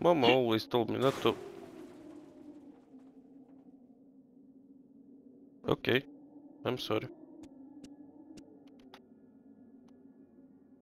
Mama always told me not to. Okay, I'm sorry.